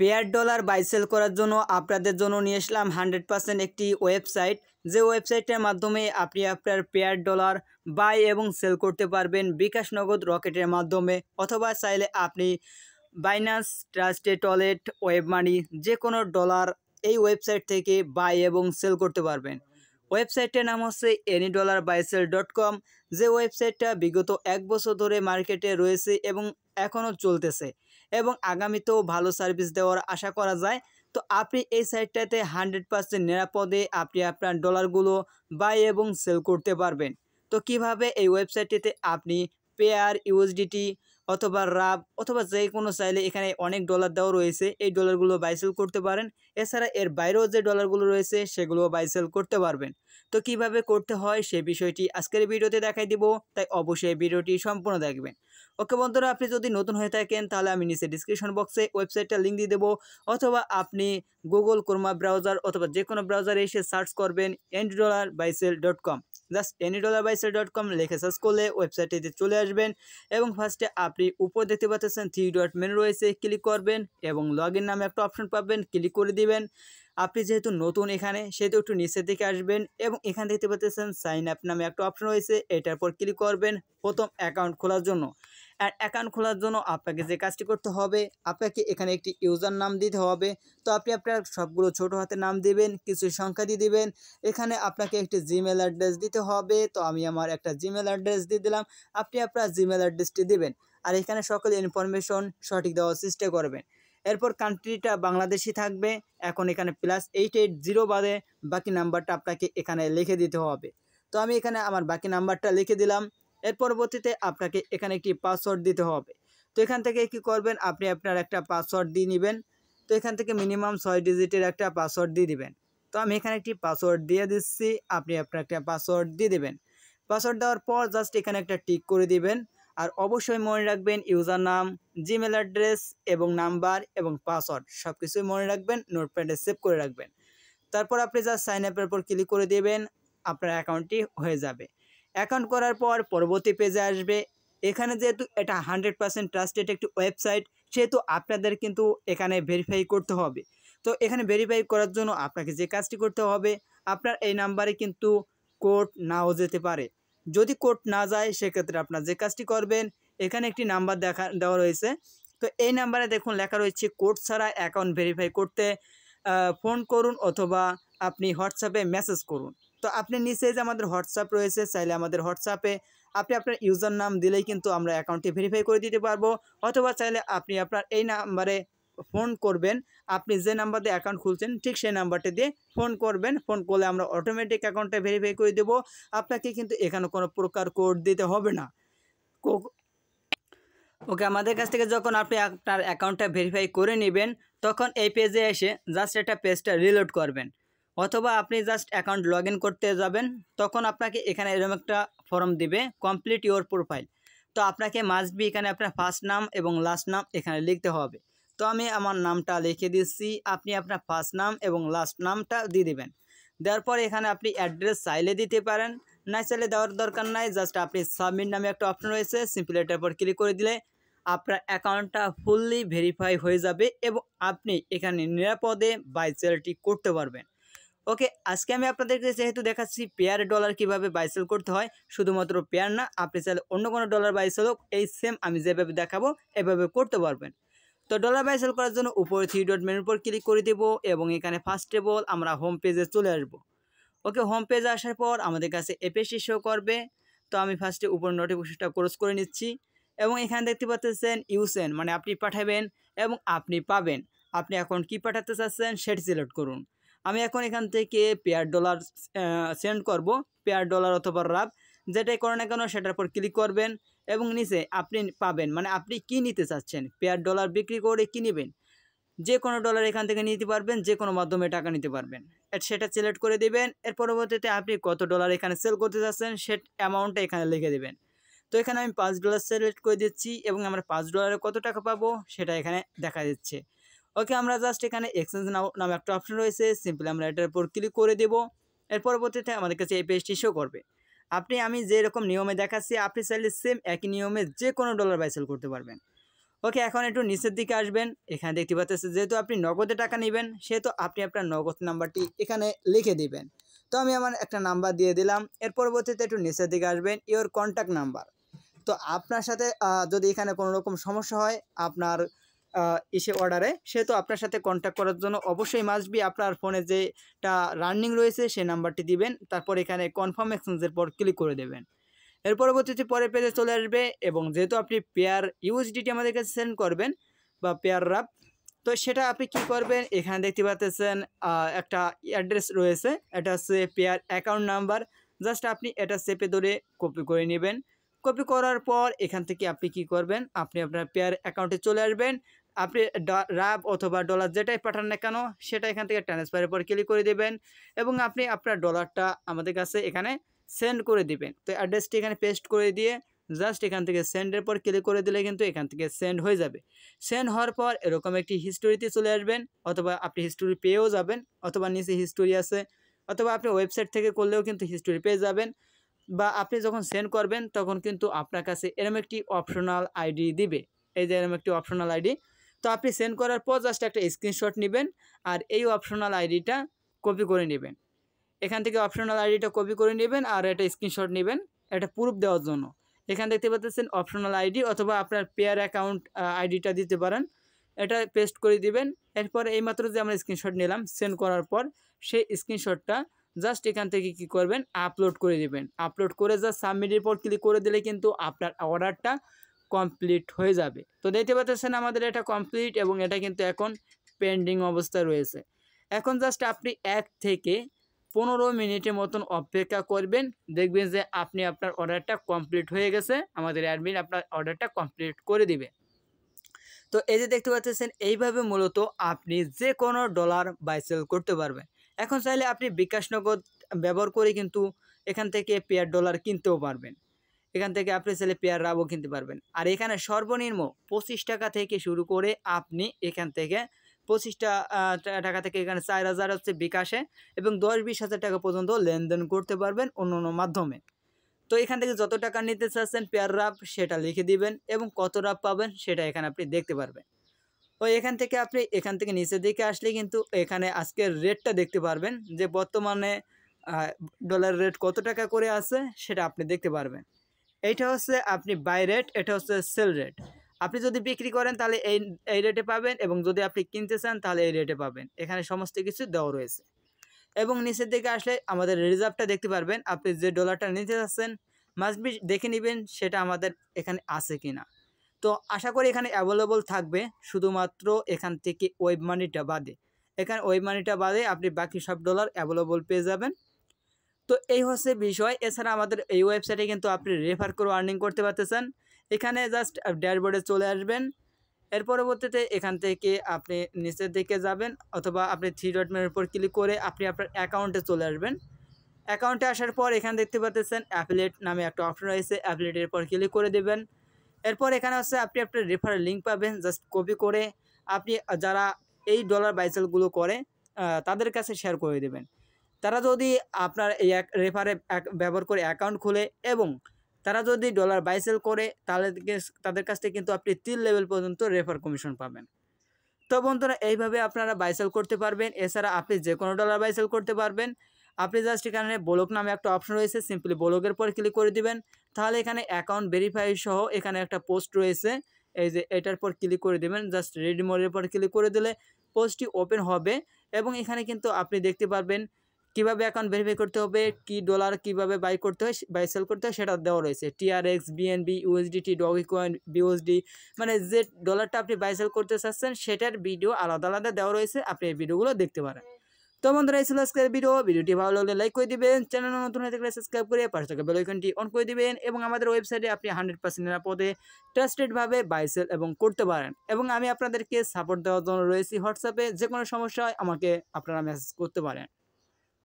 pair dollar বাইসেল করার জন্য আপনাদের জন্য নিয়ে এসলাম হান্ড্রেড পার্সেন্ট একটি ওয়েবসাইট যে ওয়েবসাইটের মাধ্যমে আপনি আপনার পেয়ার ডলার বাই এবং সেল করতে পারবেন বিকাশ নগদ রকেটের মাধ্যমে অথবা চাইলে আপনি বাইনান্স ট্রাস্টে টয়লেট ওয়েব মানি যে কোনো ডলার এই ওয়েবসাইট থেকে বাই এবং সেল করতে পারবেন ওয়েবসাইটের নাম হচ্ছে any dollar buy sell dot com যে ওয়েবসাইটটা বিগত এক বছর ধরে মার্কেটে রয়েছে এবং এখনও চলতেছে এবং আগামীতেও ভালো সার্ভিস দেওয়ার আশা করা যায় তো আপনি এই সাইটটাতে হান্ড্রেড পার্সেন্ট নিরাপদে আপনি আপনার ডলারগুলো বাই এবং সেল করতে পারবেন তো কিভাবে এই ওয়েবসাইটটিতে আপনি পেয়ার ইউএসডিটি অথবা রাব অথবা যে কোনো চাইলে এখানে অনেক ডলার দেওয়া রয়েছে এই ডলারগুলো বাইসেল করতে পারেন এছাড়া এর বাইরেও যে ডলারগুলো রয়েছে সেগুলো বাইসেল করতে পারবেন তো কিভাবে করতে হয় সে বিষয়টি আজকের ভিডিওতে দেখাই দিব তাই অবশ্যই ভিডিওটি সম্পূর্ণ দেখবেন ওকে বন্ধুরা আপনি যদি নতুন হয়ে থাকেন তাহলে আমি নিচে ডিসক্রিপশন বক্সে ওয়েবসাইটটা লিঙ্ক দিয়ে দেবো অথবা আপনি গুগল ক্রোমা ব্রাউজার অথবা যে কোনো ব্রাউজারে এসে সার্চ করবেন and dollar buy sell dot com just any dollar buy sell dot com লিখে সার্চ করলে ওয়েবসাইটটিতে চলে আসবেন এবং ফার্স্টে আপনি উপর দেখতে পাচ্ছেন থ্রি ডট মেনু রয়েছে ক্লিক করবেন এবং লগ ইন নামে একটা অপশন পাবেন ক্লিক করে দিবেন আপনি যেহেতু নতুন এখানে সেহেতু একটু নিচের দিকে আসবেন এবং এখানে দেখতে পাচ্ছেন সাইন আপ নামে একটা অপশন রয়েছে এটার পর ক্লিক করবেন প্রথম অ্যাকাউন্ট খোলার জন্য অ্যাকাউন্ট খোলার জন্য আপনাকে যে কাজটি করতে হবে আপনাকে এখানে একটি ইউজার নাম দিতে হবে তো আপনি আপনার সবগুলো ছোট হাতে নাম দিবেন কিছু সংখ্যা দিয়ে দিবেন এখানে আপনাকে একটি জিমেল অ্যাড্রেস দিতে হবে তো আমি আমার একটা জিমেল অ্যাড্রেস দিয়ে দিলাম আপনি আপনার জিমেল অ্যাড্রেসটি দিবেন আর এখানে সকল ইনফরমেশন সঠিক দেওয়ার চেষ্টা করবেন এরপর কান্ট্রিটা বাংলাদেশি থাকবে এখন এখানে প্লাস এইট এইট জিরো বাদে বাকি নাম্বারটা আপনাকে এখানে লিখে দিতে হবে তো আমি এখানে আমার বাকি নাম্বারটা লিখে দিলাম এর পরবর্তীতে আপনাকে এখানে একটি পাসওয়ার্ড দিতে হবে তো এখান থেকে কি করবেন আপনি আপনার একটা পাসওয়ার্ড দিয়ে নেবেন তো এখান থেকে মিনিমাম ছয় ডিজিটের একটা পাসওয়ার্ড দিয়ে দিবেন তো আমি এখানে একটি পাসওয়ার্ড দিয়ে দিচ্ছি আপনি আপনার একটা পাসওয়ার্ড দিয়ে দেবেন পাসওয়ার্ড দেওয়ার পর জাস্ট এখানে একটা টিক করে দিবেন আর অবশ্যই মনে রাখবেন ইউজার নাম জিমেল অ্যাড্রেস এবং নাম্বার এবং পাসওয়ার্ড সব কিছুই মনে রাখবেন নোটপ্যাডে সেভ করে রাখবেন তারপর আপনি যা সাইন আপের উপর ক্লিক করে দেবেন আপনার অ্যাকাউন্টটি হয়ে যাবে অ্যাকাউন্ট করার পর পরবর্তী পেজে আসবে এখানে যেহেতু এটা হান্ড্রেড পার্সেন্ট ট্রাস্টেড একটি ওয়েবসাইট সেহেতু আপনাদের কিন্তু এখানে ভেরিফাই করতে হবে তো এখানে ভেরিফাই করার জন্য আপনাকে যে কাজটি করতে হবে আপনার এই নাম্বারে কিন্তু কোড নাও যেতে পারে যদি কোর্ট না যায় সেক্ষেত্রে আপনার যে কাজটি করবেন এখানে একটি নাম্বার দেখা দেওয়া রয়েছে তো এই নাম্বারে দেখুন লেখা রয়েছে কোর্ট ছাড়া অ্যাকাউন্ট ভেরিফাই করতে ফোন করুন অথবা আপনি হোয়াটসঅ্যাপে মেসেজ করুন তো আপনি নিচে যে আমাদের হোয়াটসঅ্যাপ রয়েছে চাইলে আমাদের হোয়াটসঅ্যাপে আপনি আপনার ইউজার নাম দিলেই কিন্তু আমরা অ্যাকাউন্টটি ভেরিফাই করে দিতে পারবো অথবা চাইলে আপনি আপনার এই নাম্বারে ফোন করবেন আপনি যে নাম্বার দিয়ে অ্যাকাউন্ট খুলছেন ঠিক সেই নাম্বারটি দিয়ে ফোন করবেন ফোন করলে আমরা অটোমেটিক অ্যাকাউন্টটা ভেরিফাই করে দেবো আপনাকে কিন্তু এখানে কোনো প্রকার কোড দিতে হবে না ওকে আমাদের কাছ থেকে যখন আপনি আপনার অ্যাকাউন্টটা ভেরিফাই করে নেবেন তখন এই পেজে এসে জাস্ট একটা পেজটা রিলোড করবেন অথবা আপনি জাস্ট অ্যাকাউন্ট লগ করতে যাবেন তখন আপনাকে এখানে এরকম একটা ফর্ম দিবে কমপ্লিট ইওর প্রোফাইল তো আপনাকে মাস্ট বি এখানে আপনার ফার্স্ট নাম এবং লাস্ট নাম এখানে লিখতে হবে তো আমি আমার নামটা লিখে দিচ্ছি আপনি আপনার ফার্স্ট নাম এবং লাস্ট নামটা দিয়ে দেবেন দেওয়ার পর এখানে আপনি অ্যাড্রেস চাইলে দিতে পারেন না চাইলে দেওয়ার দরকার নাই জাস্ট আপনি সাবমিট নামে একটা অপশন রয়েছে সিম্পল এটার পর ক্লিক করে দিলে আপনার অ্যাকাউন্টটা ফুললি ভেরিফাই হয়ে যাবে এবং আপনি এখানে নিরাপদে বাইসেলটি করতে পারবেন ওকে আজকে আমি আপনাদেরকে যেহেতু দেখাচ্ছি পেয়ার ডলার কিভাবে বাইসেল করতে হয় শুধুমাত্র পেয়ার না আপনি চাইলে অন্য কোনো ডলার বাইসেল হোক এই সেম আমি যেভাবে দেখাবো এভাবে করতে পারবেন তো ডলার বাইসেল করার জন্য উপরে থ্রি ডট মেনুর উপর ক্লিক করে দেবো এবং এখানে ফার্স্ট অফ আমরা হোম পেজে চলে আসবো ওকে হোম পেজে আসার পর আমাদের কাছে এপিএসি শো করবে তো আমি ফার্স্টে উপর নোটিফিকেশনটা ক্রোস করে নিচ্ছি এবং এখানে দেখতে পাচ্ছেন ইউসেন মানে আপনি পাঠাবেন এবং আপনি পাবেন আপনি এখন কি পাঠাতে চাচ্ছেন সেটি সিলেক্ট করুন আমি এখন এখান থেকে পেয়ার ডলার সেন্ড করব পেয়ার ডলার অথবা রাব যেটাই করেন না কেন সেটার উপর ক্লিক করবেন এবং নিচে আপনি পাবেন মানে আপনি কি নিতে চাচ্ছেন পেয়ার ডলার বিক্রি করে কী নেবেন যে কোনো ডলার এখান থেকে নিতে পারবেন যে কোনো মাধ্যমে টাকা নিতে পারবেন সেটা সিলেক্ট করে দেবেন এর পরবর্তীতে আপনি কত ডলার এখানে সেল করতে চাচ্ছেন সে অ্যামাউন্টটা এখানে লিখে দেবেন তো এখানে আমি পাঁচ ডলার সিলেক্ট করে দিচ্ছি এবং আমরা পাঁচ ডলারে কত টাকা পাবো সেটা এখানে দেখা যাচ্ছে ওকে আমরা জাস্ট এখানে এক্সচেঞ্জ নাম একটা অপশন রয়েছে সিম্পলি আমরা এটার উপর ক্লিক করে দেব এর পরবর্তীতে আমাদের কাছে এই পেজটি শো করবে আপনি আমি যে রকম নিয়মে দেখাচ্ছি আপনি চাইলে সেম একই নিয়মে যে কোনো ডলার বাইসেল করতে পারবেন ওকে এখন একটু নিচের দিকে আসবেন এখানে দেখতে পাচ্ছি যেহেতু আপনি নগদে টাকা নেবেন সেহেতু আপনি আপনার নগদ নাম্বারটি এখানে লিখে দিবেন তো আমি আমার একটা নাম্বার দিয়ে দিলাম এর পরবর্তীতে একটু নিচের দিকে আসবেন ইওর কন্ট্যাক্ট নাম্বার তো আপনার সাথে যদি এখানে কোনো রকম সমস্যা হয় আপনার ইসে অর্ডারে সেহেতু আপনার সাথে কন্ট্যাক্ট করার জন্য অবশ্যই মাস্ট বি আপনার ফোনে যেটা রানিং রয়েছে সেই নাম্বারটি দিবেন তারপর এখানে কনফার্ম এক্সচেঞ্জের পর ক্লিক করে দেবেন এর পরবর্তীতে পরে পেজে চলে আসবে এবং যেহেতু আপনি পেয়ার ইউএসডিটি আমাদের কাছে সেন্ড করবেন বা পেয়ার রাপ তো সেটা আপনি কি করবেন এখানে দেখতে পাচ্ছেন একটা অ্যাড্রেস রয়েছে এটা হচ্ছে পেয়ার অ্যাকাউন্ট নাম্বার জাস্ট আপনি এটা সেপে ধরে কপি করে নেবেন কপি করার পর এখান থেকে আপনি কি করবেন আপনি আপনার পেয়ার অ্যাকাউন্টে চলে আসবেন আপনি র্যাব অথবা ডলার যেটাই পাঠান না কেন সেটা এখান থেকে ট্রান্সফারের পর ক্লিক করে দেবেন এবং আপনি আপনার ডলারটা আমাদের কাছে এখানে সেন্ড করে দিবেন তো অ্যাড্রেসটি এখানে পেস্ট করে দিয়ে জাস্ট এখান থেকে সেন্ডের পর ক্লিক করে দিলে কিন্তু এখান থেকে সেন্ড হয়ে যাবে সেন্ড হওয়ার পর এরকম একটি হিস্টোরিতে চলে আসবেন অথবা আপনি হিস্টোরি পেয়েও যাবেন অথবা নিচে হিস্টোরি আছে অথবা আপনি ওয়েবসাইট থেকে করলেও কিন্তু হিস্টোরি পেয়ে যাবেন বা আপনি যখন সেন্ড করবেন তখন কিন্তু আপনার কাছে এরম একটি অপশনাল আইডি দিবে এই যে এরম একটি অপশনাল আইডি তো আপনি সেন্ড করার পর জাস্ট একটা স্ক্রিনশট নেবেন আর এই অপশনাল আইডিটা কপি করে নেবেন এখান থেকে অপশনাল আইডিটা কপি করে নেবেন আর একটা স্ক্রিনশট নেবেন এটা প্রুফ দেওয়ার জন্য এখান দেখতে পাচ্ছেন অপশনাল আইডি অথবা আপনার পেয়ার অ্যাকাউন্ট আইডিটা দিতে পারেন এটা পেস্ট করে দিবেন এরপর এইমাত্র যে আমরা স্ক্রিনশট নিলাম সেন্ড করার পর সেই স্ক্রিনশটটা জাস্ট এখান থেকে কি করবেন আপলোড করে দিবেন আপলোড করে জাস্ট সাবমিটের পর ক্লিক করে দিলে কিন্তু আপনার অর্ডারটা কমপ্লিট হয়ে যাবে তো দেখতে পাচ্ছেন আমাদের এটা কমপ্লিট এবং এটা কিন্তু এখন পেন্ডিং অবস্থা রয়েছে এখন জাস্ট আপনি এক থেকে পনেরো মিনিটের মতন অপেক্ষা করবেন দেখবেন যে আপনি আপনার অর্ডারটা কমপ্লিট হয়ে গেছে আমাদের অ্যাডমিন আপনার অর্ডারটা কমপ্লিট করে দিবে তো এই যে দেখতে পাচ্ছেন এইভাবে মূলত আপনি যে কোনো ডলার বাইসেল করতে পারবেন এখন চাইলে আপনি বিকাশনগদ ব্যবহার করে কিন্তু এখান থেকে পেয়ার ডলার কিনতেও পারবেন এখান থেকে আপনি চাইলে পেয়ার রাবও কিনতে পারবেন আর এখানে সর্বনিম্ন পঁচিশ টাকা থেকে শুরু করে আপনি এখান থেকে পঁচিশটা টাকা থেকে এখানে চার হাজার হচ্ছে বিকাশে এবং দশ বিশ হাজার টাকা পর্যন্ত লেনদেন করতে পারবেন অন্য অন্য মাধ্যমে তো এখান থেকে যত টাকা নিতে চাচ্ছেন পেয়ার রাব সেটা লিখে দিবেন এবং কত রাব পাবেন সেটা এখানে আপনি দেখতে পারবেন ও এখান থেকে আপনি এখান থেকে নিচের দিকে আসলে কিন্তু এখানে আজকের রেটটা দেখতে পারবেন যে বর্তমানে ডলার রেট কত টাকা করে আছে সেটা আপনি দেখতে পারবেন এইটা হচ্ছে আপনি বাই রেট এটা হচ্ছে সেল রেট আপনি যদি বিক্রি করেন তাহলে এই এই রেটে পাবেন এবং যদি আপনি কিনতে চান তাহলে এই রেটে পাবেন এখানে সমস্ত কিছু দেওয়া রয়েছে এবং নিচের দিকে আসলে আমাদের রিজার্ভটা দেখতে পারবেন আপনি যে ডলারটা নিতে চাচ্ছেন বি দেখে নেবেন সেটা আমাদের এখানে আছে কি না তো আশা করি এখানে অ্যাভেলেবল থাকবে শুধুমাত্র এখান থেকে ওয়েব মানিটা বাদে এখানে ওয়েব মানিটা বাদে আপনি বাকি সব ডলার অ্যাভেলেবল পেয়ে যাবেন তো এই হচ্ছে বিষয় এছাড়া আমাদের এই ওয়েবসাইটে কিন্তু আপনি রেফার করে আর্নিং করতে পারতেছেন এখানে জাস্ট ড্যাশবোর্ডে চলে আসবেন এর পরবর্তীতে এখান থেকে আপনি নিচের দিকে যাবেন অথবা আপনি থ্রি ডট উপর ক্লিক করে আপনি আপনার অ্যাকাউন্টে চলে আসবেন অ্যাকাউন্টে আসার পর এখানে দেখতে পাচ্ছেন অ্যাপলেট নামে একটা অপশন রয়েছে অ্যাপলেটের পর ক্লিক করে দেবেন এরপর এখানে হচ্ছে আপনি আপনার রেফার লিঙ্ক পাবেন জাস্ট কপি করে আপনি যারা এই ডলার বাইসেলগুলো করে তাদের কাছে শেয়ার করে দেবেন তারা যদি আপনার এই এক রেফারে ব্যবহার করে অ্যাকাউন্ট খুলে এবং তারা যদি ডলার বাইসেল করে তাহলে তাদের কাছ থেকে কিন্তু আপনি তিন লেভেল পর্যন্ত রেফার কমিশন পাবেন তো বন্ধুরা এইভাবে আপনারা বাইসেল করতে পারবেন এছাড়া আপনি যে কোনো ডলার বাইসেল করতে পারবেন আপনি জাস্ট এখানে বলক নামে একটা অপশন রয়েছে সিম্পলি বলকের পর ক্লিক করে দিবেন তাহলে এখানে অ্যাকাউন্ট ভেরিফাই সহ এখানে একটা পোস্ট রয়েছে এই যে এটার পর ক্লিক করে দেবেন জাস্ট রেডি মোডের পর ক্লিক করে দিলে পোস্টটি ওপেন হবে এবং এখানে কিন্তু আপনি দেখতে পারবেন কিভাবে অ্যাকাউন্ট ভেরিফাই করতে হবে কি ডলার কিভাবে বাই করতে হয় বাই সেল করতে হয় সেটা দেওয়া রয়েছে TRX BNB USDT doge coin BUSD মানে যে ডলারটা আপনি বাই সেল করতে চাচ্ছেন সেটার ভিডিও আলাদা আলাদা দেওয়া রয়েছে আপনি এই ভিডিওগুলো দেখতে পারেন তো বন্ধুরা এই ছিল আজকের ভিডিও ভিডিওটি ভালো লাগলে লাইক করে দিবেন চ্যানেল নতুন হয়ে থাকলে সাবস্ক্রাইব করে পাশে থাকা বেলাইকনটি অন করে দিবেন এবং আমাদের ওয়েবসাইটে আপনি হান্ড্রেড পার্সেন্ট নিরাপদে ট্রাস্টেডভাবে বাইসেল এবং করতে পারেন এবং আমি আপনাদেরকে সাপোর্ট দেওয়ার জন্য রয়েছি হোয়াটসঅ্যাপে যে কোনো সমস্যা হয় আমাকে আপনারা মেসেজ করতে পারেন